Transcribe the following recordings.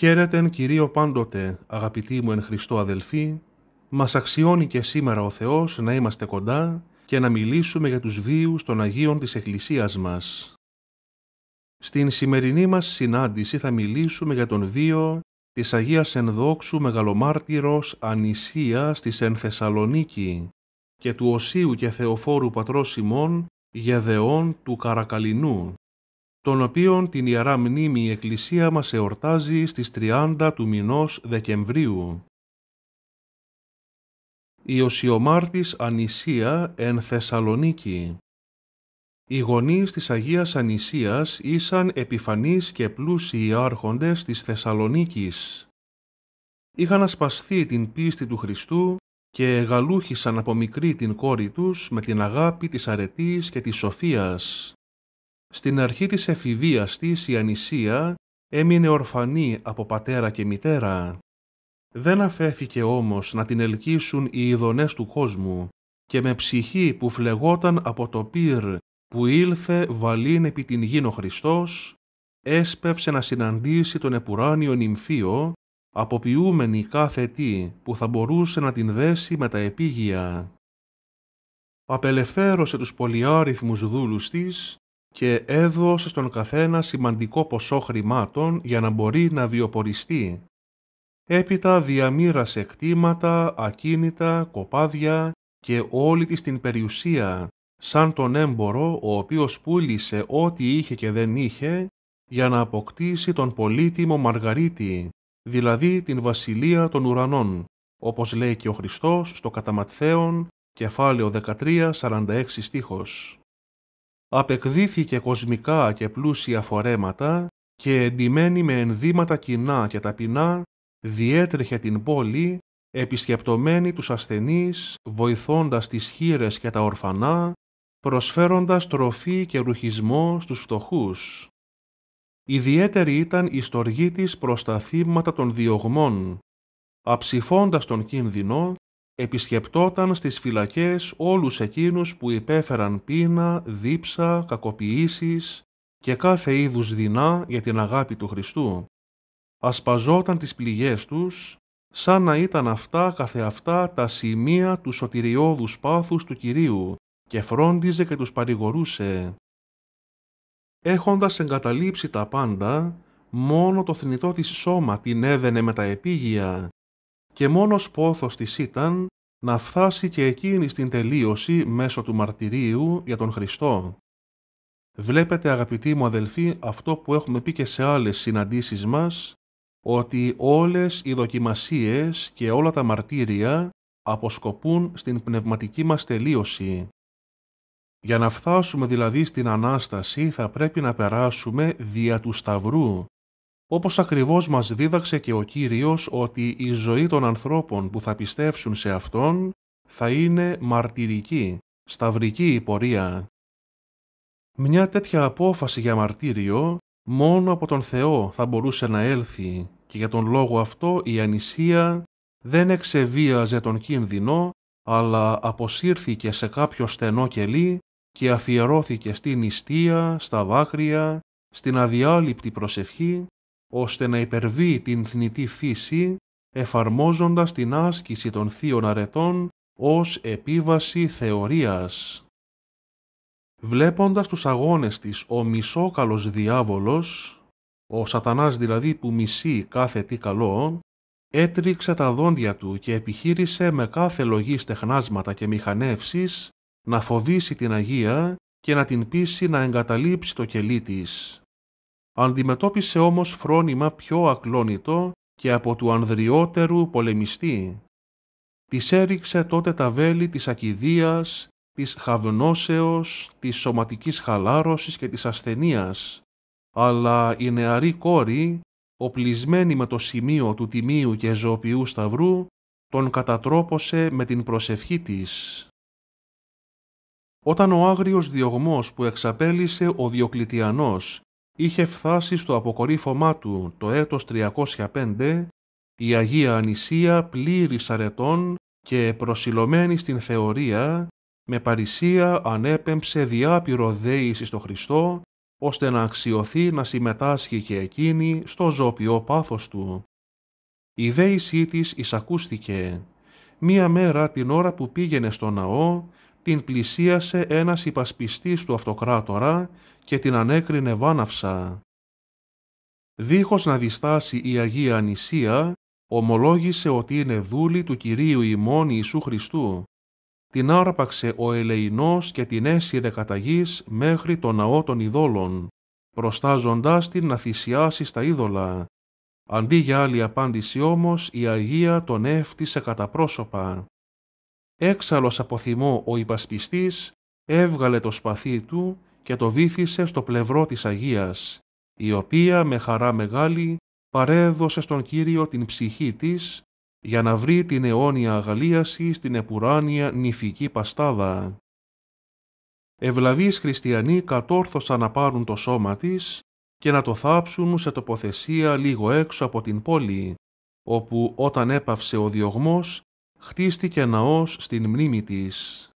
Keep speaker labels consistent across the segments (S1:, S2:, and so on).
S1: ἐν Κυρίο πάντοτε, αγαπητοί μου εν Χριστώ αδελφοί, μας αξιώνει και σήμερα ο Θεός να είμαστε κοντά και να μιλήσουμε για τους βίους των Αγίων της Εκκλησίας μας. Στην σημερινή μας συνάντηση θα μιλήσουμε για τον βίο της Αγίας Ενδόξου Μεγαλομάρτυρος Ανησίας της Εν Θεσσαλονίκη και του Οσίου και Θεοφόρου Πατρός Σιμών Γεδεών του Καρακαλινού τον οποίον την Ιερά Μνήμη η Εκκλησία μας εορτάζει στις 30 του μηνός Δεκεμβρίου. Η Οσιομάρτης Ανησία εν Θεσσαλονίκη Οι γονείς της Αγίας Ανησίας ήσαν επιφανείς και πλούσιοι άρχοντες της Θεσσαλονίκης. Είχαν ασπαστεί την πίστη του Χριστού και εγαλούχησαν από μικρή την κόρη τους με την αγάπη της αρετής και της σοφίας. Στην αρχή της εφηβείας της η Ανησία έμεινε ορφανή από πατέρα και μητέρα. Δεν αφέθηκε όμως να την ελκύσουν οι ειδονές του κόσμου και με ψυχή που φλεγόταν από το πυρ που ήλθε βαλήν επί την γήν ο Χριστός, έσπευσε να συναντήσει τον επουράνιο νυμφίο, αποποιούμενη κάθε τι που θα μπορούσε να την δέσει με τα επίγεια. Απελευθέρωσε τους πολυάριθμους δούλους της και έδωσε στον καθένα σημαντικό ποσό χρημάτων για να μπορεί να βιοποριστεί. Έπειτα διαμήρασε κτήματα, ακίνητα, κοπάδια και όλη της την περιουσία, σαν τον έμπορο ο οποίος πούλησε ό,τι είχε και δεν είχε για να αποκτήσει τον πολύτιμο Μαργαρίτη, δηλαδή την Βασιλεία των Ουρανών, όπως λέει και ο Χριστός στο Καταματθέων, κεφάλαιο 13, 46 στίχος απεκδίθηκε κοσμικά και πλούσια φορέματα και εντυμένη με ενδύματα κοινά και ταπεινά διέτρεχε την πόλη επισκεπτομένη τους ασθενείς, βοηθώντας τις χείρες και τα ορφανά, προσφέροντας τροφή και ρουχισμό στους φτωχούς. Ιδιαίτερη ήταν η στοργή της προς τα θύματα των διωγμών, αψηφώντας τον κίνδυνο επισκεπτόταν στις φυλακές όλους εκείνους που υπέφεραν πείνα, δίψα, κακοποιήσεις και κάθε είδους δεινά για την αγάπη του Χριστού. Ασπαζόταν τις πληγές τους, σαν να ήταν αυτά καθεαυτά τα σημεία του σωτηριώδους πάθους του Κυρίου και φρόντιζε και τους παρηγορούσε. Έχοντας εγκαταλείψει τα πάντα, μόνο το θνητό της σώμα την έδαινε με τα επίγεια και μόνος πόθος της ήταν να φτάσει και εκείνη στην τελείωση μέσω του μαρτυρίου για τον Χριστό. Βλέπετε αγαπητοί μου αδελφοί αυτό που έχουμε πει και σε άλλες συναντήσεις μας, ότι όλες οι δοκιμασίες και όλα τα μαρτύρια αποσκοπούν στην πνευματική μας τελείωση. Για να φτάσουμε δηλαδή στην Ανάσταση θα πρέπει να περάσουμε δια του Σταυρού, όπως ακριβώς μας δίδαξε και ο Κύριος ότι η ζωή των ανθρώπων που θα πιστεύσουν σε Αυτόν θα είναι μαρτυρική, σταυρική η πορεία. Μια τέτοια απόφαση για μαρτύριο μόνο από τον Θεό θα μπορούσε να έλθει και για τον λόγο αυτό η ανησία δεν εξεβίαζε τον κίνδυνο αλλά αποσύρθηκε σε κάποιο στενό κελί και αφιερώθηκε στην νηστεία, στα δάκρυα, στην αδιάλειπτη προσευχή ώστε να υπερβεί την θνητή φύση, εφαρμόζοντας την άσκηση των θείων αρετών ως επίβαση θεωρίας. Βλέποντας τους αγώνες της ο μισόκαλος διάβολος, ο σατανάς δηλαδή που μισεί κάθε τι καλό, έτριξε τα δόντια του και επιχείρησε με κάθε λογή στεχνάσματα και μηχανεύσεις να φοβήσει την Αγία και να την πείσει να εγκαταλείψει το κελί της αντιμετώπισε όμως φρόνημα πιο ακλόνητο και από του ανδριότερου πολεμιστή. Της έριξε τότε τα βέλη της ακιδείας, της χαυνόσεως, της σωματικής χαλάρωσης και της ασθενείας, αλλά η νεαρή κόρη, οπλισμένη με το σημείο του τιμίου και ζωοποιού σταυρού, τον κατατρόπωσε με την προσευχή της. Όταν ο άγριος διωγμός που εξαπέλυσε ο Διοκλητιανός είχε φτάσει στο αποκορύφωμά του το έτος 305 η Αγία Ανησία πλήρης αρετών και προσιλωμένη στην θεωρία, με παρησία ανέπεμψε διάπειρο δέηση στο Χριστό, ώστε να αξιωθεί να συμμετάσχει και εκείνη στο ζώπιο πάθος του. Η δέησή της εισακούστηκε. Μία μέρα την ώρα που πήγαινε στο ναό, την πλησίασε ένας υπασπιστής του αυτοκράτορα και την ανέκρινε βάναυσα. Δίχως να διστάσει η Αγία Ανησία, ομολόγησε ότι είναι δούλη του Κυρίου ημών Ιησού Χριστού. Την άρπαξε ο Ελεηνός και την έσυρε κατά γης μέχρι το ναό των ειδόλων, προστάζοντάς την να θυσιάσει στα είδωλα. Αντί για άλλη απάντηση όμως, η Αγία τον έφτισε κατά πρόσωπα. Έξαλλος από θυμό ο υπασπιστής έβγαλε το σπαθί του και το βήθησε στο πλευρό της Αγίας, η οποία με χαρά μεγάλη παρέδωσε στον Κύριο την ψυχή της για να βρει την αιώνια αγαλίαση στην επουράνια νηφική παστάδα. Ευλαβείς χριστιανοί κατόρθωσαν να πάρουν το σώμα της και να το θάψουν σε τοποθεσία λίγο έξω από την πόλη, όπου όταν έπαυσε ο διωγμός χτίστηκε ναός στην μνήμη της.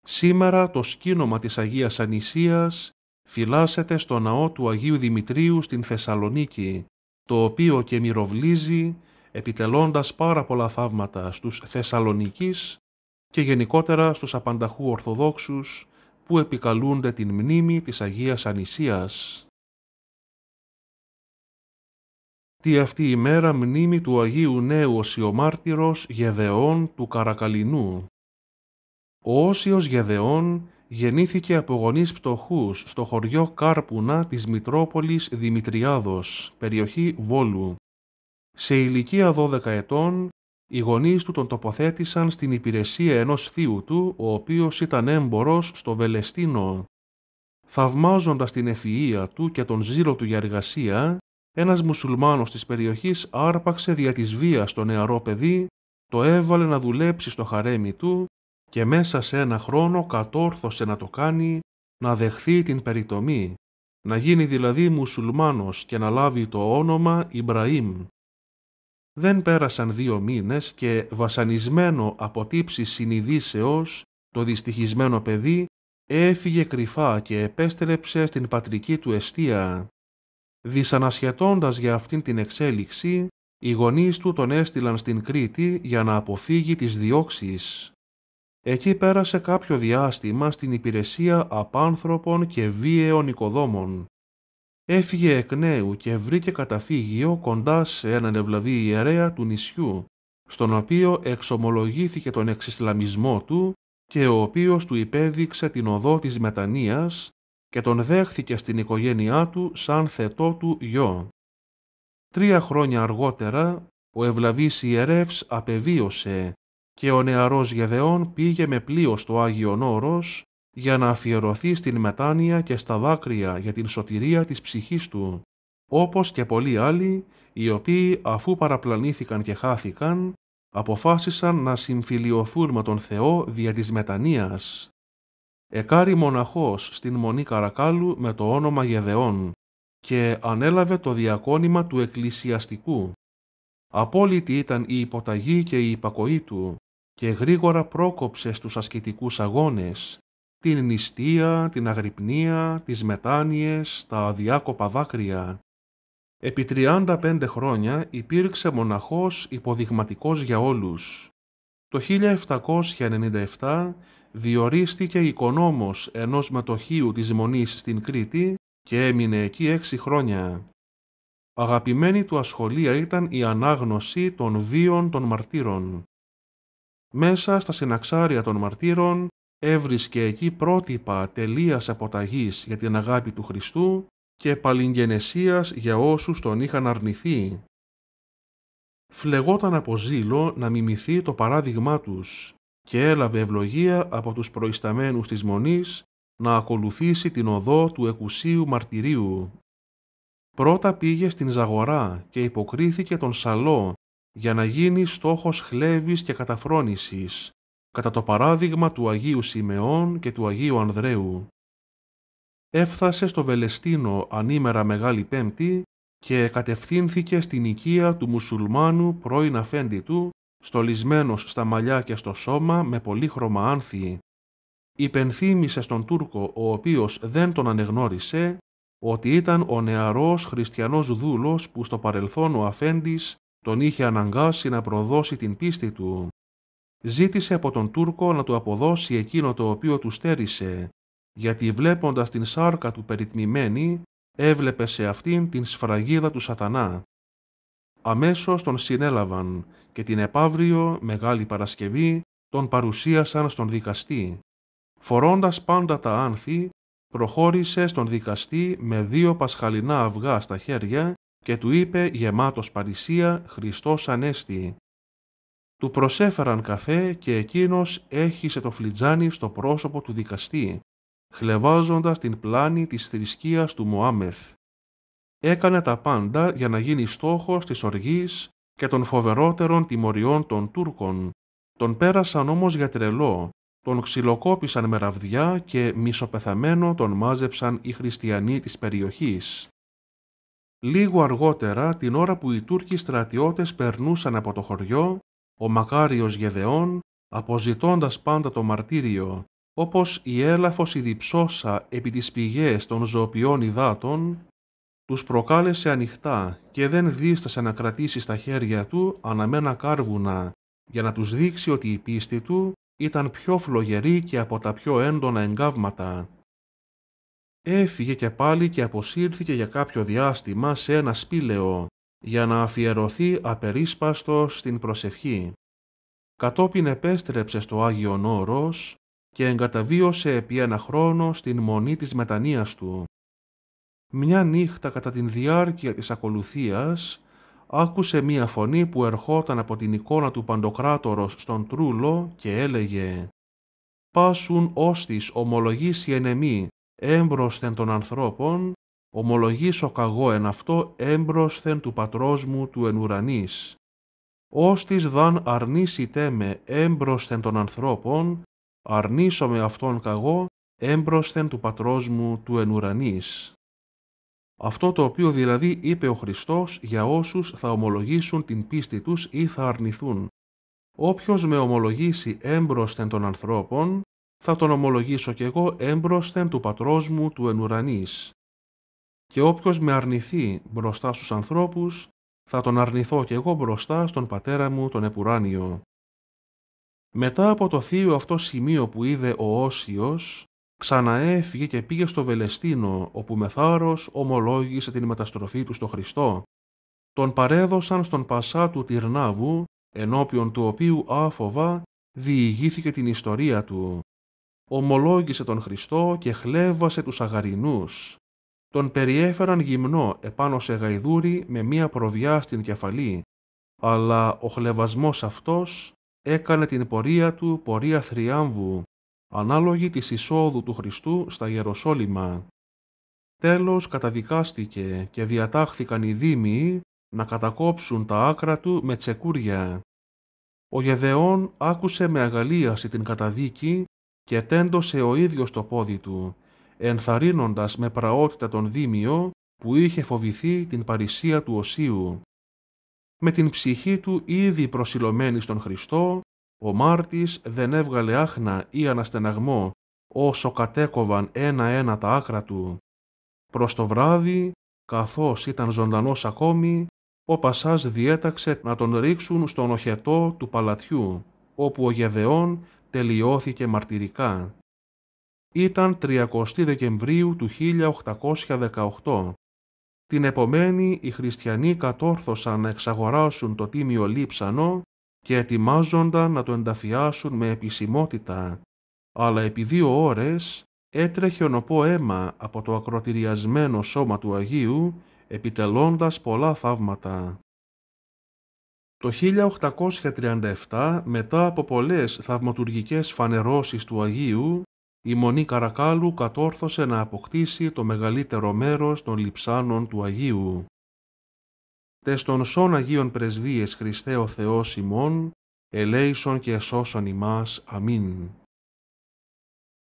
S1: Σήμερα το σκήνομα της Αγίας Ανησίας φυλάσσεται στο ναό του Αγίου Δημητρίου στην Θεσσαλονίκη, το οποίο και μυροβλίζει επιτελώντας πάρα πολλά θαύματα στους Θεσσαλονικείς και γενικότερα στους απανταχού Ορθοδόξους που επικαλούνται την μνήμη της Αγίας Ανησίας. Τη αυτή ημέρα μνήμη του Αγίου Νέου Οσιομάρτυρος Γεδεών του Καρακαλινού. Ο Όσιος Γεδεών γεννήθηκε από γονείς πτωχούς στο χωριό Κάρπουνα της Μητρόπολης Δημητριάδος, περιοχή Βόλου. Σε ηλικία 12 ετών, οι γονείς του τον τοποθέτησαν στην υπηρεσία ενός θείου του, ο οποίος ήταν έμπορος στο Βελεστίνο. Θαυμάζοντας την ευφυΐα του και τον ζήλο του για ένας μουσουλμάνος της περιοχής άρπαξε δια της βίας το νεαρό παιδί, το έβαλε να δουλέψει στο χαρέμι του και μέσα σε ένα χρόνο κατόρθωσε να το κάνει να δεχθεί την περιτομή, να γίνει δηλαδή μουσουλμάνος και να λάβει το όνομα Ιμπραήμ. Δεν πέρασαν δύο μήνες και βασανισμένο από τύψη συνειδήσεως το δυστυχισμένο παιδί έφυγε κρυφά και επέστρεψε στην πατρική του εστία Δυσανασχετώντας για αυτήν την εξέλιξη, οι γονείς του τον έστειλαν στην Κρήτη για να αποφύγει τις διώξεις. Εκεί πέρασε κάποιο διάστημα στην υπηρεσία απάνθρωπων και βίαιων οικοδόμων. Έφυγε εκ νέου και βρήκε καταφύγιο κοντά σε έναν ευλαβή ιερέα του νησιού, στον οποίο εξομολογήθηκε τον εξισλαμισμό του και ο οποίος του υπέδειξε την οδό της μετανοίας και τον δέχθηκε στην οικογένειά του σαν θετό του γιο. Τρία χρόνια αργότερα ο ευλαβής ιερεύς απεβίωσε και ο νεαρός Γεδεών πήγε με πλοίο στο Άγιον Όρος για να αφιερωθεί στην μετάνοια και στα δάκρυα για την σωτηρία της ψυχής του, όπως και πολλοί άλλοι, οι οποίοι αφού παραπλανήθηκαν και χάθηκαν, αποφάσισαν να συμφιλιωθούν με τον Θεό δια της μετανοίας Εκάρι μοναχός στην Μονή Καρακάλου με το όνομα Γεδεών και ανέλαβε το διακόνημα του εκκλησιαστικού. Απόλυτη ήταν η υποταγή και η υπακοή του και γρήγορα πρόκοψε στους ασκητικούς αγώνες, την νηστεία, την αγρυπνία, τις μετάνοιες, τα αδιάκοπα δάκρυα. Επί 35 χρόνια υπήρξε μοναχός υποδειγματικός για όλους. Το 1797 διορίστηκε οικονόμος ενός μετοχίου της Μονής στην Κρήτη και έμεινε εκεί έξι χρόνια. Αγαπημένη του ασχολία ήταν η ανάγνωση των βίων των μαρτύρων. Μέσα στα συναξάρια των μαρτύρων έβρισκε εκεί πρότυπα τελείας αποταγής για την αγάπη του Χριστού και παλινγενεσίας για όσους τον είχαν αρνηθεί. Φλεγόταν από ζήλο να μιμηθεί το παράδειγμά τους και έλαβε ευλογία από τους προϊσταμένους της Μονής να ακολουθήσει την οδό του εκουσίου μαρτυρίου. Πρώτα πήγε στην Ζαγορά και υποκρίθηκε τον Σαλό για να γίνει στόχος χλέβης και καταφρόνησης, κατά το παράδειγμα του Αγίου Σιμεών και του Αγίου Ανδρέου. Έφτασε στο Βελεστίνο ανήμερα Μεγάλη Πέμπτη και κατευθύνθηκε στην οικία του μουσουλμάνου πρώην αφέντη του, στολισμένος στα μαλλιά και στο σώμα με πολύχρωμα άνθη. Υπενθύμησε στον Τούρκο, ο οποίος δεν τον ανεγνώρισε, ότι ήταν ο νεαρός χριστιανός δούλος που στο παρελθόν ο αφέντης τον είχε αναγκάσει να προδώσει την πίστη του. Ζήτησε από τον Τούρκο να του αποδώσει εκείνο το οποίο του στέρισε, γιατί βλέποντας την σάρκα του περιτμημένη, έβλεπε σε αυτήν την σφραγίδα του σατανά. Αμέσως τον συνέλαβαν και την επαύριο Μεγάλη Παρασκευή τον παρουσίασαν στον δικαστή. Φορώντας πάντα τα άνθη, προχώρησε στον δικαστή με δύο πασχαλινά αυγά στα χέρια και του είπε γεμάτος παρησία «Χριστός Ανέστη». Του προσέφεραν καφέ και εκείνος έχισε το φλιτζάνι στο πρόσωπο του δικαστή, χλεβάζοντας την πλάνη της θρησκείας του Μωάμεθ. Έκανε τα πάντα για να γίνει στόχος της οργής και των φοβερότερων τιμωριών των Τούρκων. Τον πέρασαν όμως για τρελό, τον ξυλοκόπησαν με ραβδιά και μισοπεθαμένο τον μάζεψαν οι χριστιανοί της περιοχής. Λίγο αργότερα, την ώρα που οι Τούρκοι στρατιώτες περνούσαν από το χωριό, ο Μακάριος Γεδεών, αποζητώντας πάντα το μαρτύριο, όπως η έλαφος η διψώσα επί τις πηγές των ζωοποιών υδάτων, τους προκάλεσε ανοιχτά και δεν δίστασε να κρατήσει στα χέρια του αναμένα κάρβουνα για να τους δείξει ότι η πίστη του ήταν πιο φλογερή και από τα πιο έντονα εγκάβματα. Έφυγε και πάλι και αποσύρθηκε για κάποιο διάστημα σε ένα σπήλαιο για να αφιερωθεί απερίσπαστο στην προσευχή. Κατόπιν επέστρεψε στο Άγιον Όρος και εγκαταβίωσε επί ένα χρόνο στην μονή της μετανοίας του. Μια νύχτα κατά την διάρκεια της ακολουθίας άκουσε μία φωνή που ερχόταν από την εικόνα του Παντοκράτορος στον Τρούλο και έλεγε «Πάσουν ώστις ομολογήσει ενεμή έμπροσθεν των ανθρώπων, ομολογήσω καγώ εν αυτό έμπροσθεν του πατρός μου του εν ουρανής. Όστις δαν αρνήσει τέμε έμπροσθεν των ανθρώπων, αρνήσω με αυτόν καγό έμπροσθεν του πατρός μου του εν αυτό το οποίο δηλαδή είπε ο Χριστός για όσους θα ομολογήσουν την πίστη τους ή θα αρνηθούν. Όποιος με ομολογήσει έμπροσθεν των ανθρώπων, θα τον ομολογήσω κι εγώ έμπροσθεν του πατρός μου του εν Και όποιος με αρνηθεί μπροστά στους ανθρώπους, θα τον αρνηθώ κι εγώ μπροστά στον πατέρα μου τον επουράνιο. Μετά από το θείο αυτό σημείο που είδε ο Όσιος, Ξαναέφυγε και πήγε στο Βελεστίνο, όπου με θάρρο ομολόγησε την μεταστροφή του στο Χριστό. Τον παρέδωσαν στον πασά του Τυρνάβου, ενώπιον του οποίου άφοβα διηγήθηκε την ιστορία του. Ομολόγησε τον Χριστό και χλέβασε τους αγαρινούς. Τον περιέφεραν γυμνό επάνω σε γαϊδούρι με μία προβιά στην κεφαλή, αλλά ο χλεβασμός αυτός έκανε την πορεία του πορεία θριάμβου ανάλογη της εισόδου του Χριστού στα Ιεροσόλυμα. Τέλος καταδικάστηκε και διατάχθηκαν οι δήμοι να κατακόψουν τα άκρα του με τσεκούρια. Ο Γεδεών άκουσε με αγαλίαση την καταδίκη και τέντωσε ο ίδιος το πόδι του, ενθαρρύνοντας με πραότητα τον Δήμιο που είχε φοβηθεί την παρησία του Οσίου. Με την ψυχή του ήδη προσιλωμένη στον Χριστό, ο Μάρτης δεν έβγαλε άχνα ή αναστεναγμό όσο κατέκοβαν ένα-ένα τα άκρα του. Προς το βράδυ, καθώς ήταν ζωντανός ακόμη, ο Πασάς διέταξε να τον ρίξουν στον οχετό του παλατιού, όπου ο Γεδεών τελειώθηκε μαρτυρικά. Ήταν 30 Δεκεμβρίου του 1818. Την επομένη οι χριστιανοί κατόρθωσαν να εξαγοράσουν το τίμιο λείψανο και ετοιμάζονταν να το ενταφιάσουν με επισημότητα, αλλά επί δύο ώρες έτρεχε ονοπό αίμα από το ακροτηριασμένο σώμα του Αγίου, επιτελώντας πολλά θαύματα. Το 1837, μετά από πολλές θαυματουργικές φανερώσεις του Αγίου, η Μονή Καρακάλου κατόρθωσε να αποκτήσει το μεγαλύτερο μέρος των λιψάνων του Αγίου τες των σών Αγίων Πρεσβείες Χριστέ ο Θεός ημών, ελέησον και σώσον ημάς. Αμήν.